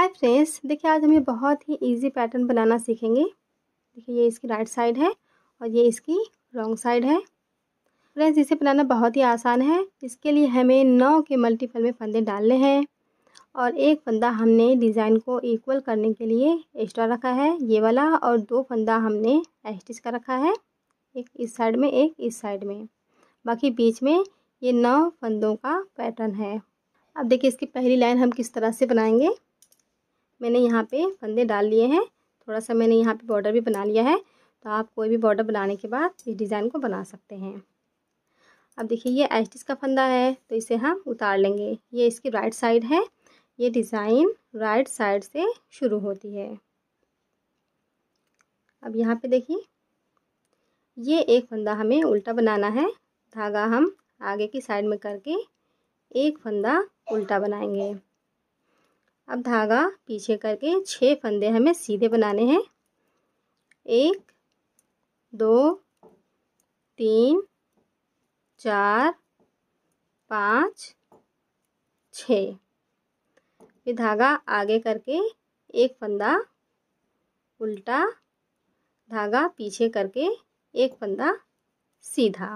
hi friends देखिए आज हम ये बहुत ही इजी पैटर्न बनाना सीखेंगे देखिए ये इसकी राइट साइड है और ये इसकी रॉन्ग साइड है फ्रेंड्स इसे बनाना बहुत ही आसान है इसके लिए हमें नौ के मल्टीपल में फंदे डालने हैं और एक फंदा हमने डिज़ाइन को इक्वल करने के लिए एक्स्ट्रा रखा है ये वाला और दो फंदा हमने एस्टिच का रखा है एक इस साइड में एक इस साइड में बाकी बीच में ये नौ फंदों का पैटर्न है अब देखिए इसकी पहली लाइन हम किस तरह से बनाएंगे मैंने यहाँ पे फंदे डाल लिए हैं थोड़ा सा मैंने यहाँ पे बॉर्डर भी बना लिया है तो आप कोई भी बॉर्डर बनाने के बाद इस डिज़ाइन को बना सकते हैं अब देखिए ये एस्टिस का फंदा है तो इसे हम उतार लेंगे ये इसकी राइट साइड है ये डिज़ाइन राइट साइड से शुरू होती है अब यहाँ पे देखिए ये एक फंदा हमें उल्टा बनाना है धागा हम आगे की साइड में करके एक फंदा उल्टा बनाएंगे अब धागा पीछे करके छः फंदे हमें सीधे बनाने हैं एक दो तीन चार पाँच छ फिर धागा आगे करके एक फंदा उल्टा धागा पीछे करके एक फंदा सीधा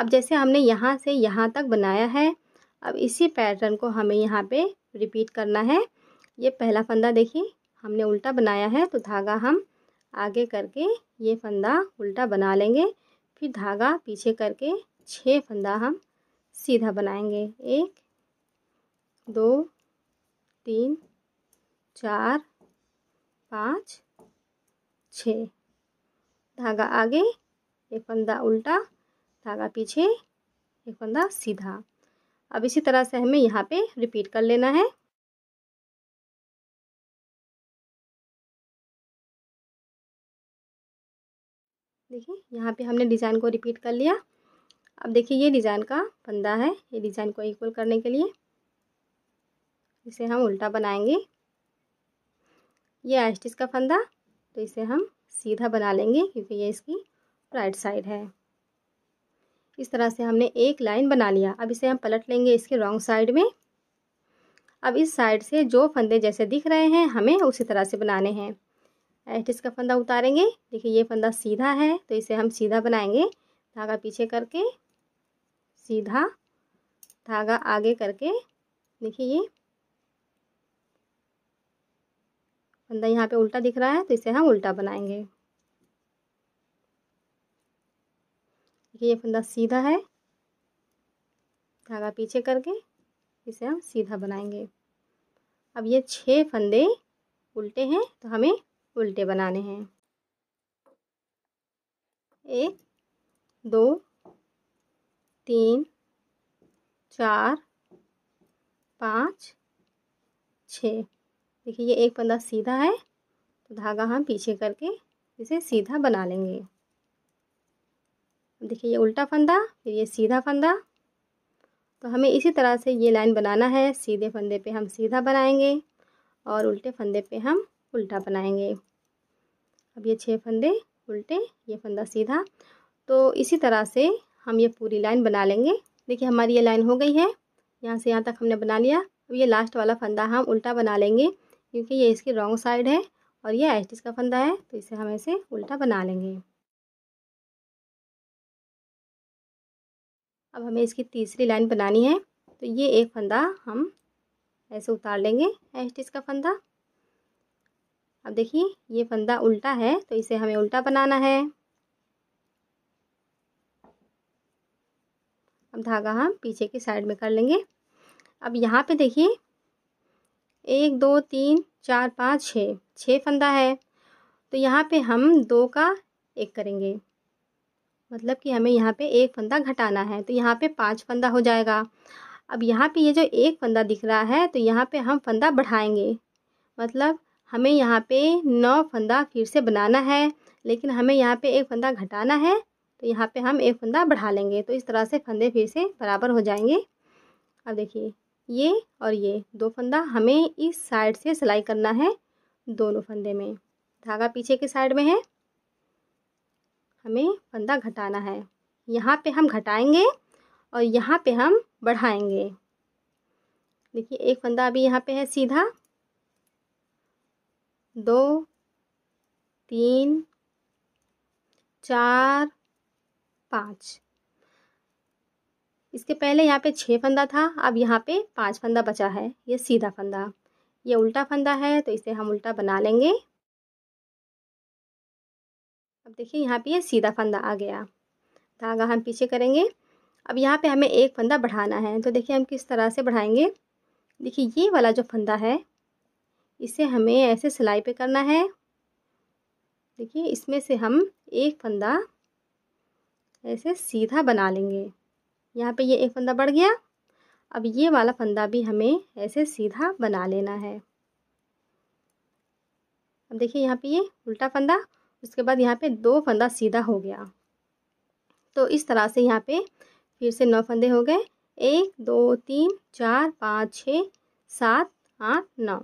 अब जैसे हमने यहाँ से यहाँ तक बनाया है अब इसी पैटर्न को हमें यहाँ पे रिपीट करना है ये पहला फंदा देखिए हमने उल्टा बनाया है तो धागा हम आगे करके ये फंदा उल्टा बना लेंगे फिर धागा पीछे करके छः फंदा हम सीधा बनाएंगे एक दो तीन चार पाँच छ धागा आगे एक फंदा उल्टा धागा पीछे एक फंदा सीधा अब इसी तरह से हमें यहाँ पे रिपीट कर लेना है देखिए यहाँ पे हमने डिज़ाइन को रिपीट कर लिया अब देखिए ये डिज़ाइन का फंदा है ये डिज़ाइन को इक्वल करने के लिए इसे हम उल्टा बनाएंगे ये एस्टिस का फंदा तो इसे हम सीधा बना लेंगे क्योंकि ये इसकी राइट साइड है इस तरह से हमने एक लाइन बना लिया अब इसे हम पलट लेंगे इसके रॉन्ग साइड में अब इस साइड से जो फंदे जैसे दिख रहे हैं हमें उसी तरह से बनाने हैं एटिस का फंदा उतारेंगे देखिए ये फंदा सीधा है तो इसे हम सीधा बनाएंगे धागा पीछे करके सीधा धागा आगे करके देखिए ये फंदा यहाँ पे उल्टा दिख रहा है तो इसे हम उल्टा बनाएंगे देखिए ये फंदा सीधा है धागा पीछे करके इसे हम सीधा बनाएंगे अब ये छः फंदे उल्टे हैं तो हमें उल्टे बनाने हैं एक दो तीन चार पाँच छ देखिए ये एक फंदा सीधा है तो धागा हम पीछे करके इसे सीधा बना लेंगे देखिए ये उल्टा फंदा फिर ये सीधा फंदा तो हमें इसी तरह से ये लाइन बनाना है सीधे फंदे पे हम सीधा बनाएंगे और उल्टे फंदे पे हम उल्टा बनाएंगे अब ये छः फंदे उल्टे ये फंदा सीधा तो इसी तरह से हम ये पूरी लाइन बना लेंगे देखिए हमारी ये लाइन हो गई है यहाँ से यहाँ तक हमने बना लिया अब ये लास्ट वाला फंदा हम उल्टा बना लेंगे क्योंकि ये इसकी रॉन्ग साइड है और ये एस्टिस का फंदा है तो इसे हम ऐसे उल्टा बना लेंगे अब हमें इसकी तीसरी लाइन बनानी है तो ये एक फंदा हम ऐसे उतार लेंगे है का फंदा अब देखिए ये फंदा उल्टा है तो इसे हमें उल्टा बनाना है अब धागा हम पीछे की साइड में कर लेंगे अब यहाँ पे देखिए एक दो तीन चार पाँच छः छः फंदा है तो यहाँ पे हम दो का एक करेंगे मतलब कि हमें यहाँ पे एक फंदा घटाना है तो यहाँ पे पाँच फंदा हो जाएगा अब यहाँ पे ये यह जो एक फंदा दिख रहा है तो यहाँ पे हम फंदा बढ़ाएंगे मतलब हमें यहाँ पे नौ फंदा फिर से बनाना है लेकिन हमें यहाँ पे एक फंदा घटाना है तो यहाँ पे हम एक फंदा बढ़ा लेंगे तो इस तरह से फंदे फिर से बराबर हो जाएंगे अब देखिए ये और ये दो फंदा हमें इस साइड से सिलाई करना है दोनों फंदे में धागा पीछे के साइड में है हमें फंदा घटाना है यहाँ पे हम घटाएंगे और यहाँ पे हम बढ़ाएंगे देखिए एक फंदा अभी यहाँ पे है सीधा दो तीन चार पाँच इसके पहले यहाँ पे छः फंदा था अब यहाँ पे पांच फंदा बचा है ये सीधा फंदा ये उल्टा फंदा है तो इसे हम उल्टा बना लेंगे अब देखिए यहाँ पे ये सीधा फंदा आ गया धागा हम पीछे करेंगे अब यहाँ पे हमें एक फंदा बढ़ाना है तो देखिए हम किस तरह से बढ़ाएंगे देखिए ये वाला जो फंदा है इसे हमें ऐसे सिलाई पे करना है देखिए इसमें से हम एक फंदा ऐसे सीधा बना लेंगे यहाँ पे ये एक फंदा बढ़ गया अब ये वाला फंदा भी हमें ऐसे सीधा बना लेना है अब देखिए यहाँ पे ये उल्टा फंदा उसके बाद यहाँ पे दो फंदा सीधा हो गया तो इस तरह से यहाँ पे फिर से नौ फंदे हो गए एक दो तीन चार पाँच छः सात आठ नौ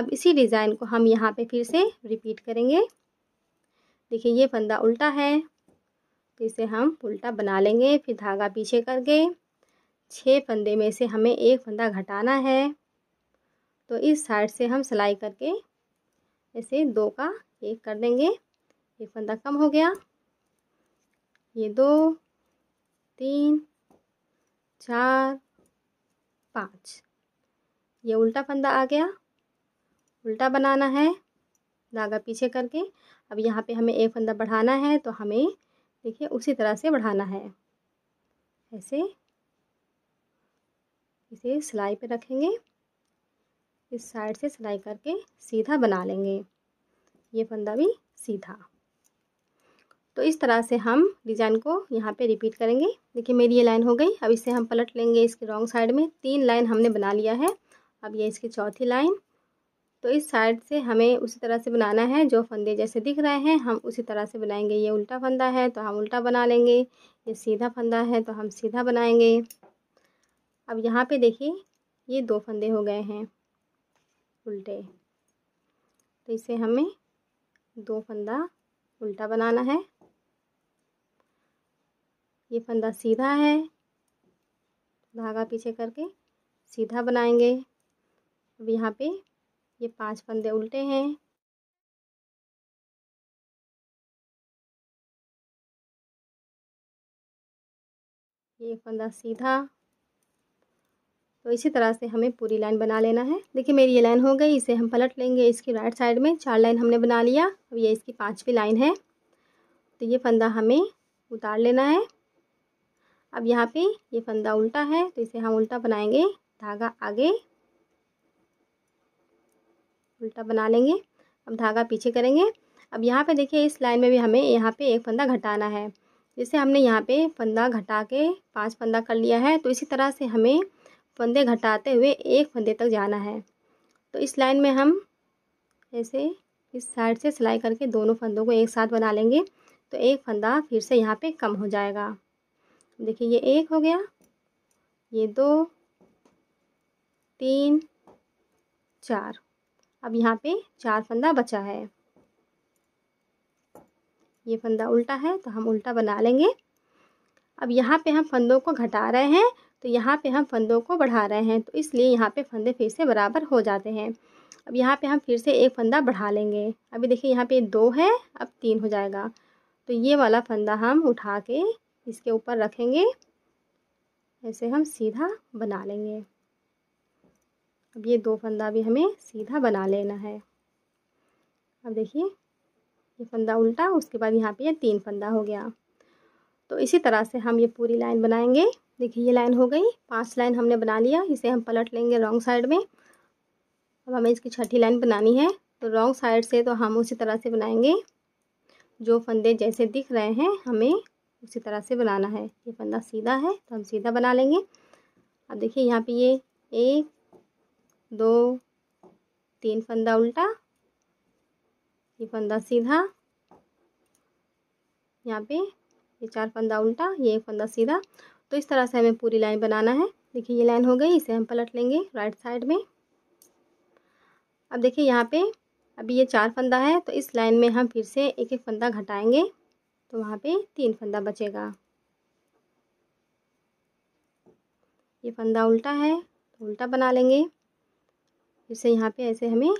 अब इसी डिज़ाइन को हम यहाँ पे फिर से रिपीट करेंगे देखिए ये फंदा उल्टा है तो इसे हम उल्टा बना लेंगे फिर धागा पीछे करके छः फंदे में से हमें एक फंदा घटाना है तो इस साइड से हम सिलाई करके ऐसे दो का एक कर देंगे एक फंदा कम हो गया ये दो तीन चार पाँच ये उल्टा फंदा आ गया उल्टा बनाना है धागा पीछे करके अब यहाँ पे हमें एक फंदा बढ़ाना है तो हमें देखिए उसी तरह से बढ़ाना है ऐसे इसे सिलाई पे रखेंगे इस साइड से सिलाई करके सीधा बना लेंगे ये फंदा भी सीधा तो इस तरह से हम डिज़ाइन को यहाँ पे रिपीट करेंगे देखिए मेरी ये लाइन हो गई अब इसे हम पलट लेंगे इसके रॉन्ग साइड में तीन लाइन हमने बना लिया है अब ये इसकी चौथी लाइन तो इस साइड से हमें उसी तरह से बनाना है जो फंदे जैसे दिख रहे हैं हम उसी तरह से बनाएंगे ये उल्टा फंदा है तो हम उल्टा बना लेंगे ये सीधा फंदा है तो हम सीधा बनाएंगे अब यहाँ पे देखिए ये दो फंदे हो गए हैं उल्टे तो इसे हमें दो फंदा उल्टा बनाना है ये फंदा सीधा है धागा पीछे करके सीधा बनाएंगे अब यहाँ पे ये पांच फंदे उल्टे हैं ये फंदा सीधा तो इसी तरह से हमें पूरी लाइन बना लेना है देखिए मेरी ये लाइन हो गई इसे हम पलट लेंगे इसकी राइट साइड में चार लाइन हमने बना लिया अब ये इसकी पाँचवीं लाइन है तो ये फंदा हमें उतार लेना है अब यहाँ पे ये फंदा उल्टा है तो इसे हम उल्टा बनाएंगे धागा आगे उल्टा बना लेंगे अब धागा पीछे करेंगे अब यहाँ पे देखिए इस लाइन में भी हमें यहाँ पे एक फंदा घटाना है जैसे हमने यहाँ पे फंदा घटा के पांच फंदा कर लिया है तो इसी तरह से हमें फंदे घटाते हुए एक फंदे तक जाना है तो इस लाइन में हम ऐसे इस साइड से सिलाई करके दोनों फंदों को एक साथ बना लेंगे तो एक फंदा फिर से यहाँ पे कम हो जाएगा देखिए ये एक हो गया ये दो तीन चार अब यहाँ पे चार फंदा बचा है ये फंदा उल्टा है तो हम उल्टा बना लेंगे अब यहाँ पे हम फंदों को घटा रहे हैं तो यहाँ पे हम फंदों को बढ़ा रहे हैं तो इसलिए यहाँ पे फंदे फिर से बराबर हो जाते हैं अब यहाँ पे हम फिर से एक फंदा बढ़ा लेंगे अभी देखिए यहाँ पे दो है अब तीन हो जाएगा तो ये वाला फंदा हम उठा के इसके ऊपर रखेंगे ऐसे हम सीधा बना लेंगे अब ये दो फंदा भी हमें सीधा बना लेना है अब देखिए ये फंदा उल्टा उसके बाद यहाँ पे ये तीन फंदा हो गया तो इसी तरह से हम ये पूरी लाइन बनाएंगे देखिए ये लाइन हो गई पांच लाइन हमने बना लिया इसे हम पलट लेंगे रॉन्ग साइड में अब हमें इसकी छठी लाइन बनानी है तो रॉन्ग साइड से तो हम उसी तरह से बनाएंगे जो फंदे जैसे दिख रहे हैं हमें उसी तरह से बनाना है ये फंदा सीधा है तो हम सीधा बना लेंगे अब देखिए यहाँ पे ये एक दो तीन फंदा उल्टा ये फंदा सीधा यहाँ पे ये चार फंदा उल्टा ये एक फंदा सीधा तो इस तरह से हमें पूरी लाइन बनाना है देखिए ये लाइन हो गई इसे हम पलट लेंगे राइट साइड में अब देखिए यहाँ पे अभी ये चार फंदा है तो इस लाइन में हम फिर से एक एक फंदा घटाएंगे तो वहाँ पे तीन फंदा बचेगा ये फंदा उल्टा है तो उल्टा बना लेंगे फिर से यहाँ पे ऐसे हमें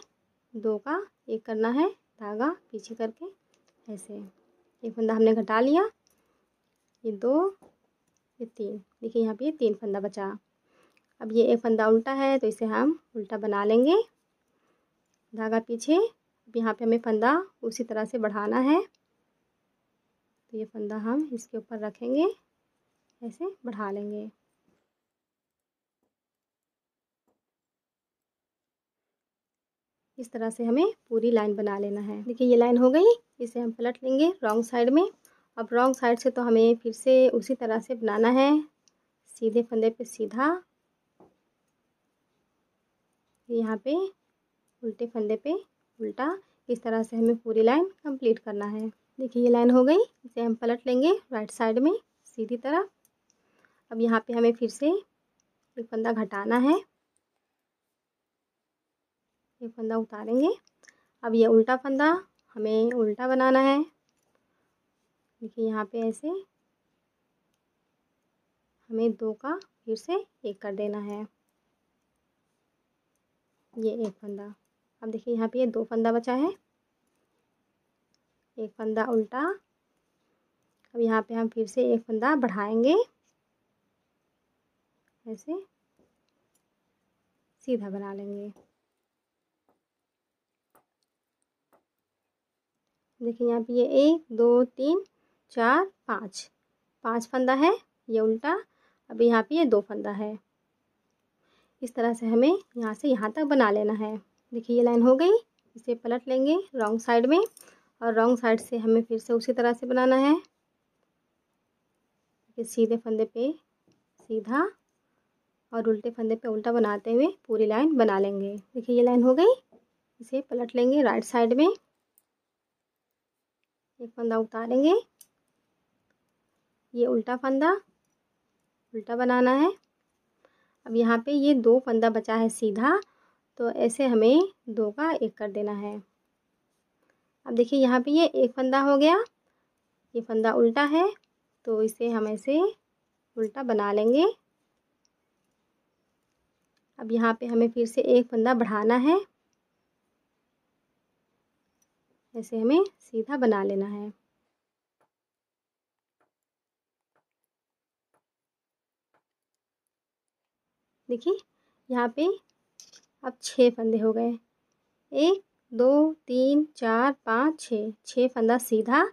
दो का एक करना है धागा पीछे करके ऐसे एक फंदा हमने घटा लिया ये दो ये तीन देखिए यहाँ पे ये तीन फंदा बचा अब ये एक फंदा उल्टा है तो इसे हम उल्टा बना लेंगे धागा पीछे अब यहाँ पे हमें फंदा उसी तरह से बढ़ाना है तो ये फंदा हम इसके ऊपर रखेंगे ऐसे बढ़ा लेंगे इस तरह से हमें पूरी लाइन बना लेना है देखिए ये लाइन हो गई इसे हम पलट लेंगे रॉन्ग साइड में अब रॉन्ग साइड से तो हमें फिर से उसी तरह से बनाना है सीधे फंदे पे सीधा यहाँ पे उल्टे फंदे पे उल्टा इस तरह से हमें पूरी लाइन कंप्लीट करना है देखिए ये लाइन हो गई इसे हम पलट लेंगे राइट साइड में सीधी तरह अब यहाँ पे हमें फिर से एक फंदा घटाना है एक फंदा उतारेंगे अब ये उल्टा फंदा हमें उल्टा बनाना है देखिए यहाँ पे ऐसे हमें दो का फिर से एक कर देना है ये एक फंदा अब देखिए यहाँ पे ये दो फंदा बचा है एक फंदा उल्टा अब यहाँ पे हम फिर से एक फंदा बढ़ाएंगे ऐसे सीधा बना लेंगे देखिए यहाँ पे ये एक दो तीन चार पाँच पाँच फंदा है ये उल्टा अब यहाँ पे ये दो फंदा है इस तरह से हमें यहाँ से यहाँ तक बना लेना है देखिए ये लाइन हो गई इसे पलट लेंगे रॉन्ग साइड में और रॉन्ग साइड से हमें फिर से उसी तरह से बनाना है सीधे फंदे पे सीधा और उल्टे फंदे पे उल्टा बनाते हुए पूरी लाइन बना लेंगे देखिए ये लाइन हो गई इसे पलट लेंगे राइट साइड में एक फंदा उतारेंगे ये उल्टा फंदा उल्टा बनाना है अब यहाँ पे ये दो फंदा बचा है सीधा तो ऐसे हमें दो का एक कर देना है अब देखिए यहाँ पे ये एक फंदा हो गया ये फंदा उल्टा है तो इसे हम ऐसे उल्टा बना लेंगे अब यहाँ पे हमें फिर से एक फंदा बढ़ाना है ऐसे हमें सीधा बना लेना है देखिए यहाँ पे अब छः फंदे हो गए एक दो तीन चार पाँच छः छः फंदा सीधा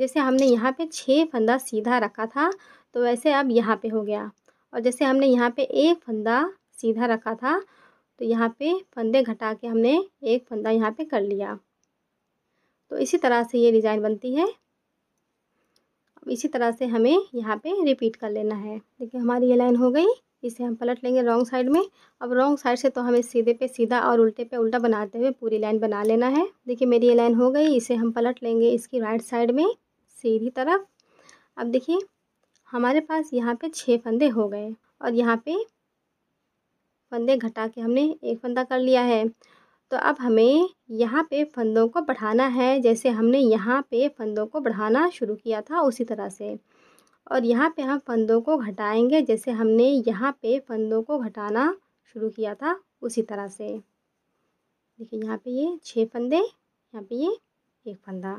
जैसे हमने यहाँ पे छः फंदा सीधा रखा था तो वैसे अब यहाँ पे हो गया और जैसे हमने यहाँ पे एक फंदा सीधा रखा था तो यहाँ पे फंदे घटा के हमने एक फंदा यहाँ पे कर लिया तो इसी तरह से ये डिज़ाइन बनती है अब इसी तरह से हमें यहाँ पे रिपीट कर लेना है देखिए हमारी ये लाइन हो गई इसे हम पलट लेंगे रॉन्ग साइड में अब रॉन्ग साइड से तो हमें सीधे पे सीधा और उल्टे पे उल्टा बनाते हुए पूरी लाइन बना लेना है देखिए मेरी ये लाइन हो गई इसे हम पलट लेंगे इसकी राइट साइड में सीधी तरफ अब देखिए हमारे पास यहाँ पे छः फंदे हो गए और यहाँ पे फंदे घटा के हमने एक फंदा कर लिया है तो अब हमें यहाँ पे फंदों को बढ़ाना है जैसे हमने यहाँ पे फंदों को बढ़ाना शुरू किया था उसी तरह से और यहाँ पे हम फंदों को घटाएंगे जैसे हमने यहाँ पे फंदों को घटाना शुरू किया था उसी तरह से देखिए यहाँ पे ये छः फंदे यहाँ पे ये एक फंदा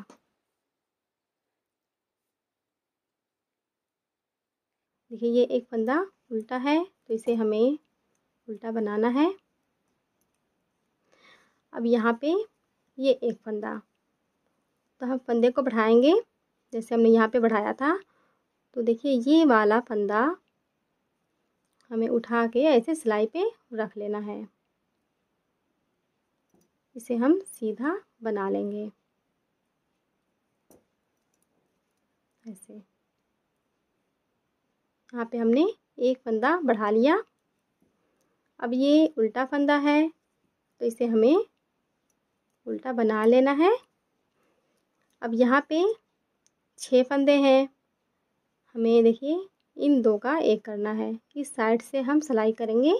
देखिए ये एक फंदा उल्टा है तो इसे हमें उल्टा बनाना है अब यहाँ पे ये एक फंदा तो हम फंदे को बढ़ाएंगे जैसे हमने यहाँ पे बढ़ाया था तो देखिए ये वाला फंदा हमें उठा के ऐसे सिलाई पे रख लेना है इसे हम सीधा बना लेंगे ऐसे यहाँ पे हमने एक फंदा बढ़ा लिया अब ये उल्टा फंदा है तो इसे हमें उल्टा बना लेना है अब यहाँ पे छः फंदे हैं हमें देखिए इन दो का एक करना है इस साइड से हम सिलाई करेंगे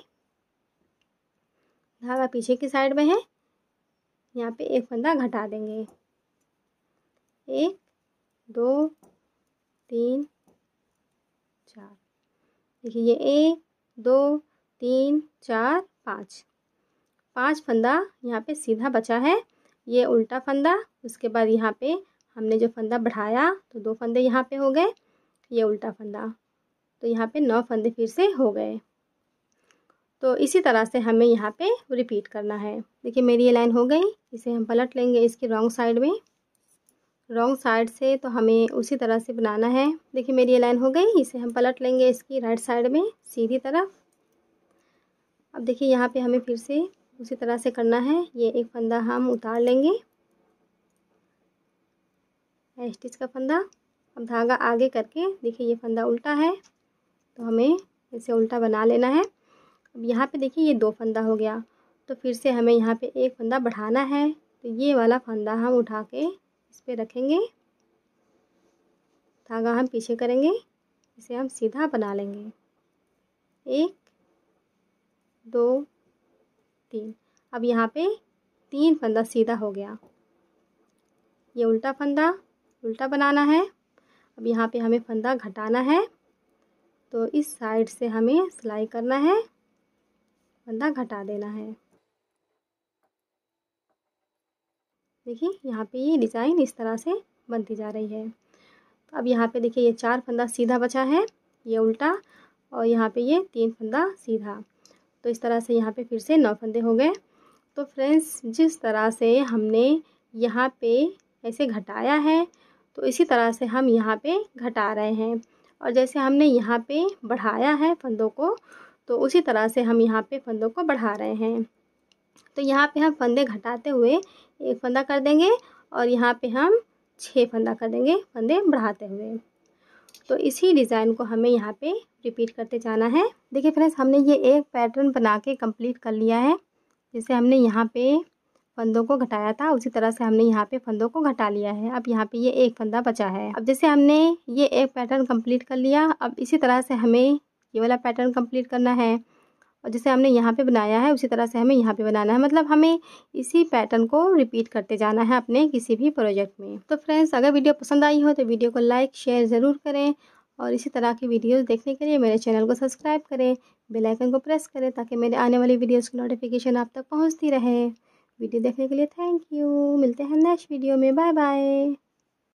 धागा पीछे की साइड में है यहाँ पे एक फंदा घटा देंगे एक दो तीन चार देखिए ये एक दो तीन चार पाँच पांच फंदा यहाँ पे सीधा बचा है ये उल्टा फंदा उसके बाद यहाँ पे हमने जो फंदा बढ़ाया तो दो फंदे यहाँ पे हो गए ये उल्टा फंदा तो यहाँ पे नौ फंदे फिर से हो गए तो इसी तरह से हमें यहाँ पे रिपीट करना है देखिए मेरी ये लाइन हो गई इसे हम पलट लेंगे इसकी रॉन्ग साइड में रॉन्ग साइड से तो हमें उसी तरह से बनाना है देखिए मेरी ये लाइन हो गई इसे हम पलट लेंगे इसकी राइट साइड में सीधी तरफ अब देखिए यहाँ पे हमें फिर से उसी तरह से करना है ये एक फंदा हम उतार लेंगे स्टिच का फंदा अब धागा आगे करके देखिए ये फंदा उल्टा है तो हमें इसे उल्टा बना लेना है अब यहाँ पे देखिए ये दो फंदा हो गया तो फिर से हमें यहाँ पे एक फंदा बढ़ाना है तो ये वाला फंदा हम उठा के इस पर रखेंगे धागा हम पीछे करेंगे इसे हम सीधा बना लेंगे एक दो तीन अब यहाँ पे तीन फंदा सीधा हो गया ये उल्टा फंदा उल्टा बनाना है अब यहाँ पे हमें फंदा घटाना है तो इस साइड से हमें सिलाई करना है फंदा घटा देना है देखिए यहाँ पे ये डिज़ाइन इस तरह से बनती जा रही है तो अब यहाँ पे देखिए ये चार फंदा सीधा बचा है ये उल्टा और यहाँ पे ये तीन फंदा सीधा तो इस तरह से यहाँ पे फिर से नौ फंदे हो गए तो फ्रेंड्स जिस तरह से हमने यहाँ पे ऐसे घटाया है तो इसी तरह से हम यहाँ पे घटा रहे हैं और जैसे हमने यहाँ पे बढ़ाया है फंदों को तो उसी तरह से हम यहाँ पे फंदों को बढ़ा रहे हैं तो यहाँ पे हम फंदे घटाते हुए एक फंदा कर देंगे और यहाँ पे हम छः फंदा कर देंगे फंदे बढ़ाते हुए तो इसी डिज़ाइन को हमें यहाँ पे रिपीट करते जाना है देखिए फ्रेंड्स हमने ये एक पैटर्न बना के कम्प्लीट कर लिया है जैसे हमने यहाँ पर फंदों को घटाया था उसी तरह से हमने यहाँ पे फंदों को घटा लिया है अब यहाँ पे ये एक फंदा बचा है अब जैसे हमने ये एक पैटर्न कंप्लीट कर लिया अब इसी तरह से हमें ये वाला पैटर्न कंप्लीट करना है और जैसे हमने यहाँ पे बनाया है उसी तरह से हमें यहाँ पे बनाना है मतलब हमें इसी पैटर्न को रिपीट करते जाना है अपने किसी भी प्रोजेक्ट में तो फ्रेंड्स अगर वीडियो पसंद आई हो तो वीडियो को लाइक शेयर ज़रूर करें और इसी तरह की वीडियोस देखने के लिए मेरे चैनल को सब्सक्राइब करें बेल आइकन को प्रेस करें ताकि मेरे आने वाली वीडियोस की नोटिफिकेशन आप तक पहुंचती रहे वीडियो देखने के लिए थैंक यू मिलते हैं नेक्स्ट वीडियो में बाय बाय